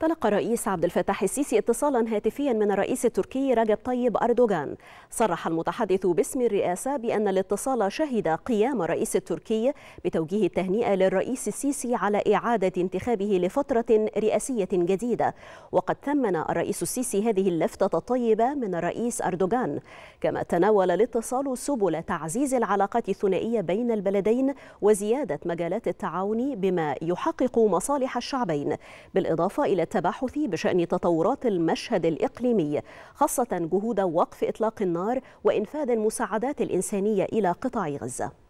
تلقى الرئيس عبد الفتاح السيسي اتصالا هاتفيا من الرئيس التركي رجب طيب أردوغان صرح المتحدث باسم الرئاسة بأن الاتصال شهد قيام الرئيس التركي بتوجيه التهنئة للرئيس السيسي على إعادة انتخابه لفترة رئاسية جديدة وقد ثمن الرئيس السيسي هذه اللفتة الطيبة من الرئيس أردوغان كما تناول الاتصال سبل تعزيز العلاقات الثنائية بين البلدين وزيادة مجالات التعاون بما يحقق مصالح الشعبين بالإضافة إلى التباحث بشأن تطورات المشهد الإقليمي خاصة جهود وقف إطلاق النار وإنفاذ المساعدات الإنسانية إلى قطاع غزة